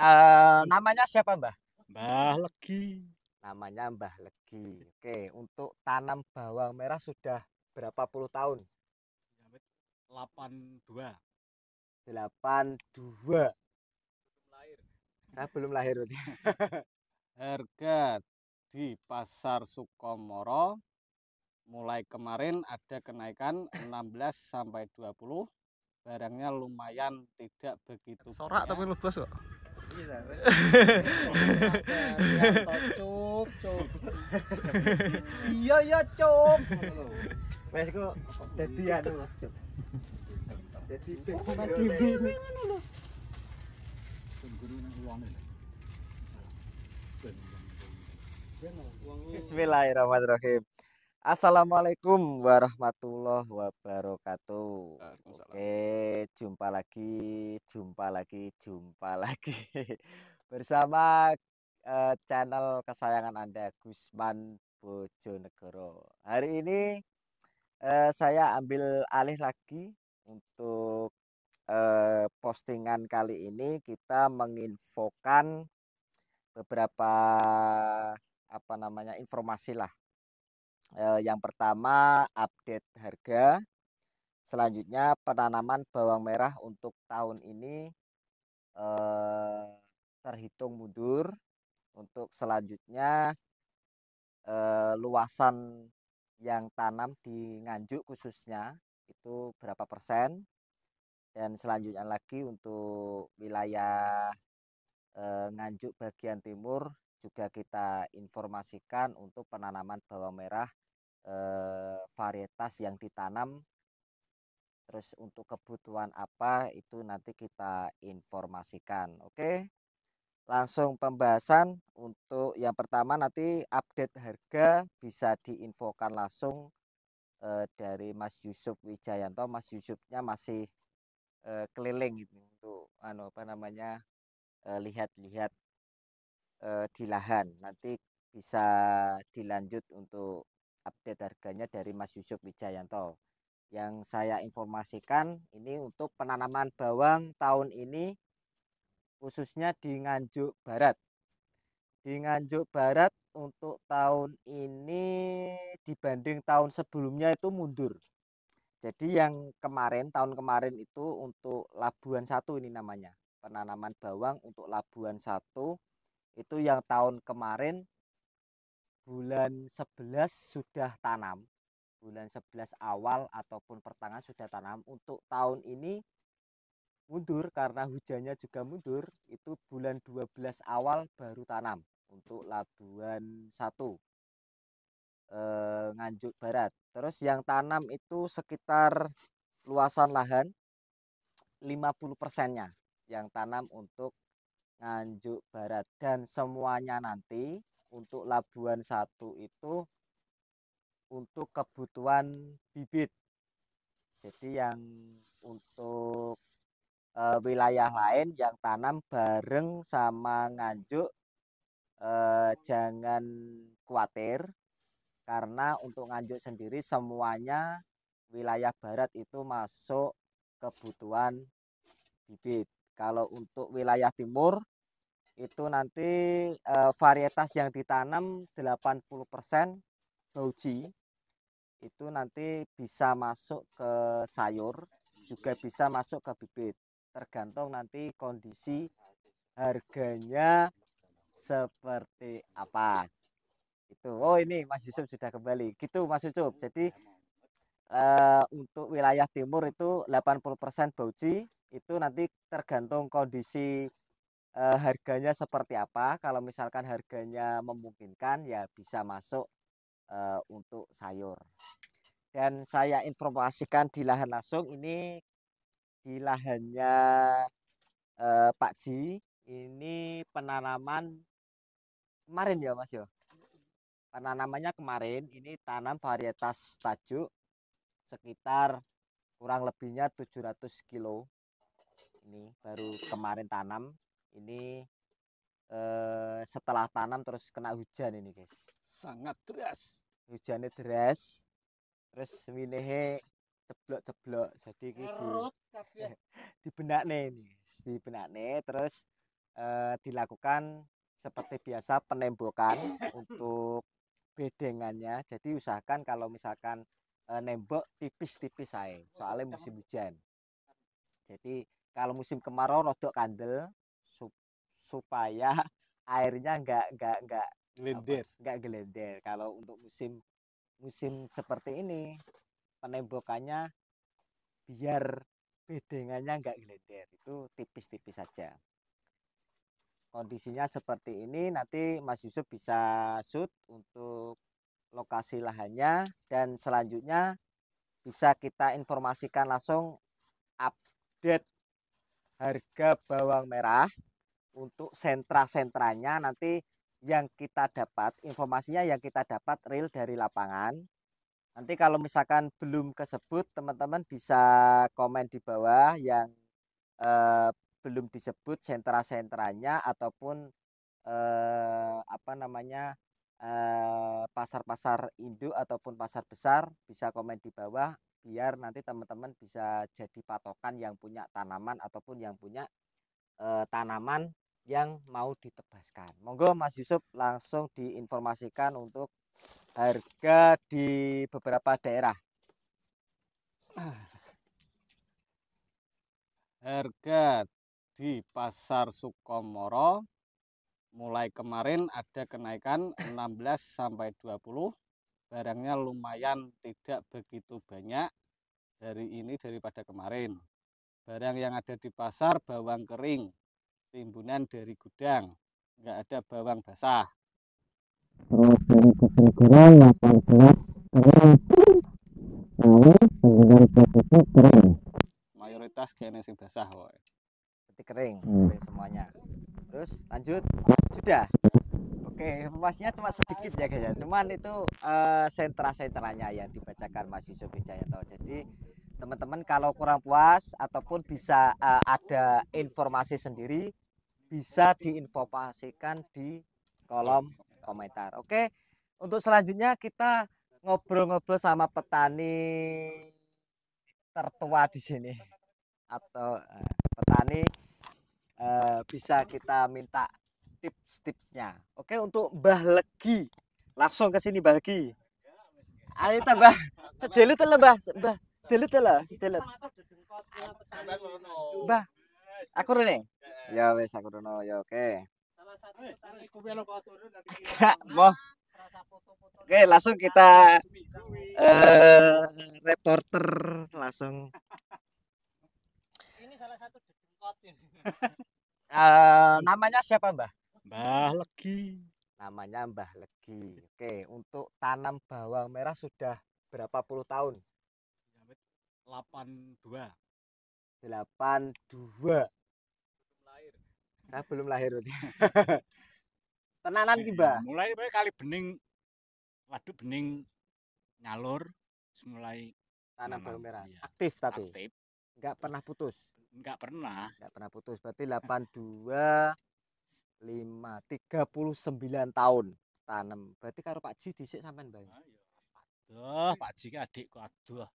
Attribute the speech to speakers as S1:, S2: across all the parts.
S1: uh, namanya siapa Mbah? Mbah Legi. Namanya Mbah Legi. Oke, untuk tanam bawang merah sudah berapa puluh tahun?
S2: 82.
S1: 82. Saya belum lahir. Harga di Pasar Sukomoro mulai kemarin ada kenaikan 16 sampai 20. Barangnya lumayan tidak begitu. Sorak tapi lu kok cuk cuk iya, iya ya cuk wes ku dadi anu
S2: dadi pengen dibimbing ngono lho
S1: Bismillahirrahmanirrahim. Assalamualaikum warahmatullahi wabarakatuh. Oke, jumpa lagi, jumpa lagi, jumpa lagi bersama uh, channel kesayangan Anda Gusman Bojonegoro. Hari ini uh, saya ambil alih lagi untuk uh, postingan kali ini kita menginfokan beberapa apa namanya informasi lah Eh, yang pertama update harga, selanjutnya penanaman bawang merah untuk tahun ini eh, terhitung mundur, untuk selanjutnya eh, luasan yang tanam di Nganjuk khususnya itu berapa persen dan selanjutnya lagi untuk wilayah Nganjuk bagian timur juga kita informasikan untuk penanaman bawang merah Eh, varietas yang ditanam terus untuk kebutuhan apa itu nanti kita informasikan oke langsung pembahasan untuk yang pertama nanti update harga bisa diinfokan langsung eh, dari Mas Yusuf Wijayanto Mas Yusufnya masih eh, keliling gitu untuk anu apa namanya eh, lihat-lihat eh, di lahan nanti bisa dilanjut untuk update harganya dari Mas Yusuf Wijayanto yang saya informasikan ini untuk penanaman bawang tahun ini khususnya di Nganjuk Barat di Nganjuk Barat untuk tahun ini dibanding tahun sebelumnya itu mundur jadi yang kemarin tahun kemarin itu untuk Labuan satu ini namanya penanaman bawang untuk Labuan satu itu yang tahun kemarin bulan 11
S2: sudah
S1: tanam bulan 11 awal ataupun pertengahan sudah tanam untuk tahun ini mundur karena hujannya juga mundur itu bulan 12 awal baru tanam untuk Labuan 1 e, eh, Nganjuk Barat terus yang tanam itu sekitar luasan lahan 50 persennya yang tanam untuk Nganjuk Barat dan semuanya nanti untuk Labuan satu itu untuk kebutuhan bibit. Jadi yang untuk e, wilayah lain yang tanam bareng sama nganjuk e, jangan khawatir karena untuk nganjuk sendiri semuanya wilayah barat itu masuk kebutuhan bibit. Kalau untuk wilayah timur itu nanti e, varietas yang ditanam 80% bauji itu nanti bisa masuk ke sayur juga bisa masuk ke bibit tergantung nanti kondisi harganya seperti apa itu oh ini Mas Yusuf sudah kembali gitu Mas Yusuf jadi e, untuk wilayah timur itu 80% bauji itu nanti tergantung kondisi e, harganya seperti apa kalau misalkan harganya memungkinkan ya bisa masuk e, untuk sayur dan saya informasikan di lahan langsung ini di lahannya e, Pak Ji ini penanaman kemarin ya Mas yo ya? penanamannya kemarin ini tanam varietas tajuk sekitar kurang lebihnya 700 kilo ini baru kemarin tanam ini eh, setelah tanam terus kena hujan ini guys sangat deras hujannya deras terus minehe ceblok-ceblok jadi gitu di benak ini di benaknya terus eh, dilakukan seperti biasa penembokan untuk bedengannya jadi usahakan kalau misalkan e, nembok tipis-tipis saya soalnya musim hujan jadi kalau musim kemarau rodok kandel supaya airnya nggak nggak nggak gelender nggak gelender kalau untuk musim musim seperti ini penembokannya biar bedengannya nggak gelender itu tipis-tipis saja kondisinya seperti ini nanti Mas Yusuf bisa shoot untuk lokasi lahannya dan selanjutnya bisa kita informasikan langsung update harga bawang merah untuk sentra-sentranya nanti yang kita dapat informasinya yang kita dapat real dari lapangan nanti kalau misalkan belum kesebut teman-teman bisa komen di bawah yang eh, belum disebut sentra-sentranya ataupun eh, apa namanya eh, pasar-pasar eh, induk ataupun pasar besar bisa komen di bawah biar nanti teman-teman bisa jadi patokan yang punya tanaman ataupun yang punya e, tanaman yang mau ditebaskan. Monggo Mas Yusuf langsung diinformasikan untuk harga di beberapa daerah. Harga di Pasar Sukomoro mulai kemarin ada kenaikan 16 sampai 20. Barangnya lumayan tidak begitu banyak dari ini daripada kemarin barang yang ada di pasar bawang kering timbunan dari gudang nggak ada bawang basah
S2: terus dari 18 kering lalu kering
S1: mayoritas kayaknya sih basah woy. jadi kering, hmm. kering semuanya terus lanjut sudah Oke, emasnya cuma sedikit ya guys ya. Cuman itu uh, eh, sentra-sentranya yang dibacakan Mas Yusuf Wijayanto. Jadi teman-teman kalau kurang puas ataupun bisa uh, ada informasi sendiri bisa diinformasikan di kolom komentar. Oke. Untuk selanjutnya kita ngobrol-ngobrol sama petani tertua di sini atau uh, petani uh, bisa kita minta tips-tipsnya. Oke, untuk Mbah Legi. Langsung ke sini Mbah Legi. Ayo tambah. Sedelu tuh Mbah, Mbah. Delete lah, delete. Ba, aku rene. Iya. Ya wes aku rene, ya oke. Eh, boh. Oke, langsung kita eh, reporter langsung. Ini salah satu uh, namanya siapa, Mbah? Mbah Legi. Namanya Mbah Legi. Oke, untuk tanam bawang merah sudah berapa puluh tahun? delapan dua, Belum lahir. Saya belum lahir
S2: berarti. Tenanan kibah ya, Mulai kali bening waduh bening nyalur mulai tanam bawang merah. ya. Aktif tapi. Aktif.
S1: Enggak pernah putus. Enggak pernah. Enggak pernah putus. Berarti delapan dua lima tiga puluh sembilan tahun tanam. Berarti kalau Pak Ji disik sampean, Bang. Ah, iya. Aduh, Pak Ji adikku aduh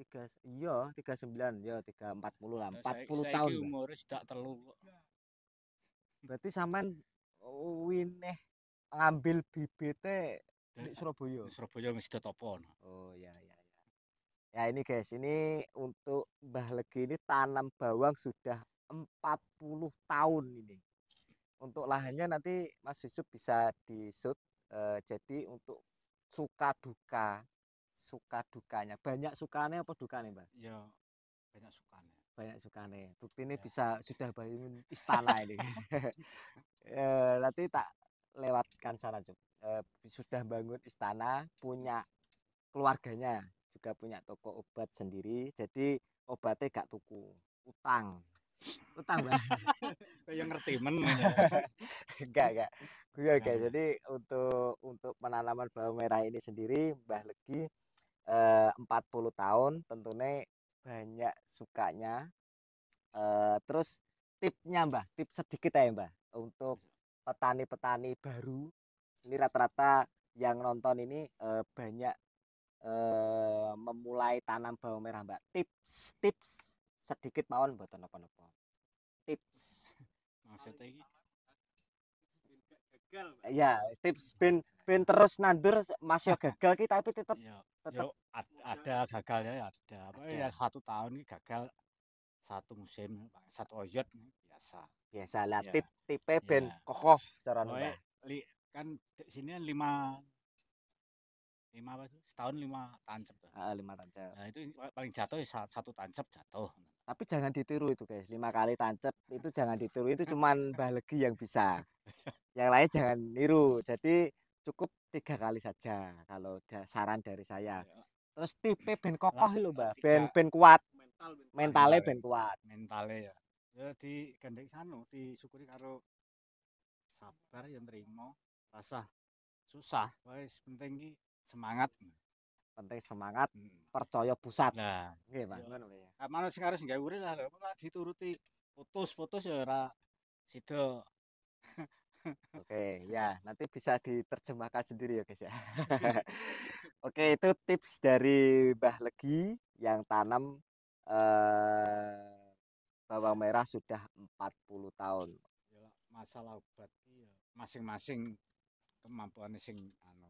S1: tiga iya tiga sembilan yo iya, tiga empat puluh lah nah, empat puluh tahun umur
S2: sudah terlalu
S1: berarti saman oh, wineh ngambil eh di
S2: Surabaya Surabaya masih topon. oh ya ya ya ini guys
S1: ini untuk Mbah Legi ini tanam bawang sudah empat puluh tahun ini untuk lahannya nanti Mas Yusuf bisa di shoot eh, jadi untuk suka duka suka dukanya banyak sukanya apa dukanya mbak
S2: ya banyak sukanya
S1: banyak sukanya bukti ini ya. bisa sudah bangun istana ini e, nanti tak lewatkan sana cuk e, sudah bangun istana punya keluarganya juga punya toko obat sendiri jadi obatnya gak tuku utang utang mbak yang ngerti men enggak enggak gue enggak jadi untuk untuk penanaman bawang merah ini sendiri mbah legi eh, 40 tahun tentunya banyak sukanya eh, terus tipnya mbah tip sedikit ya mbah untuk iya. petani-petani baru ini rata-rata yang nonton ini eh, banyak eh, memulai tanam bawang merah mbak tips tips sedikit mawon buat nopo-nopo tips
S2: maksudnya ya
S1: tips pin ben iya, terus nandur masih gagal kita tapi tetap iya
S2: tetap Yo, ada gagalnya ya, ada. Ya, ada. Ya satu tahun ini gagal satu musim satu oyot biasa. Biasa lah ya. tipe ya. kokoh cara oh, li, kan sini kan lima lima apa tuh? Setahun lima tancap. Ah, lima tancap. Nah, itu paling jatuh ya, satu tancap jatuh.
S1: Tapi jangan ditiru itu guys, lima kali tancap itu jangan ditiru itu cuman balegi yang bisa. yang lain jangan niru. Jadi cukup tiga kali saja kalau da saran dari saya iya.
S2: terus tipe ben kokoh lo mbak
S1: ben ben kuat mental, mental. mentale ben kuat
S2: mentale ya ya di gendek di disyukuri karo sabar yang terima rasa susah wes penting ini
S1: semangat penting semangat hmm. percaya pusat nah nggih Pak iya.
S2: ngono ya manusia harus nggak urip lah lho dituruti putus-putus ya ora sida
S1: Oke, ya nanti bisa diterjemahkan sendiri ya guys ya. Oke, itu tips dari Mbah Legi yang tanam eh, bawang merah sudah 40 tahun.
S2: Ya, masalah obat ya, masing-masing kemampuan sing anu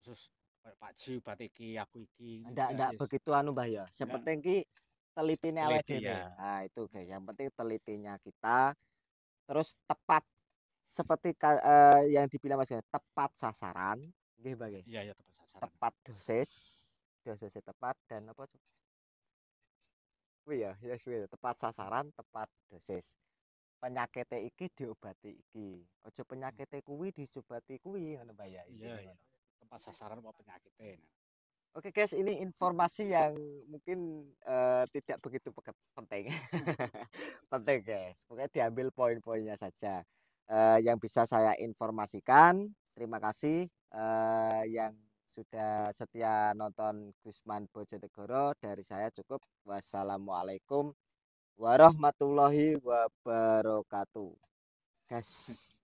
S2: Terus Pak Ji obat iki aku iki. Ndak ya, ndak begitu anu
S1: Mbah ya. penting ki telitinya awake dhewe. Nah, itu guys, yang penting telitinya kita terus tepat seperti uh, yang dibilang Mas tepat sasaran nggih Mbak iya iya tepat sasaran tepat dosis dosis tepat dan apa Wih ya, ya iya tepat sasaran, tepat dosis. Penyakite iki diobati iki. Ojo penyakitnya kuwi diobati kuwi ngono Mbak
S2: Iya, iya. Tepat sasaran apa penyakite. Nah.
S1: Oke guys, ini informasi yang mungkin uh, tidak begitu penting. penting guys, pokoknya diambil poin-poinnya saja. Uh, yang bisa saya informasikan, terima kasih uh, yang sudah setia nonton Gusman Bojonegoro. Dari saya cukup. Wassalamualaikum warahmatullahi wabarakatuh. Guys.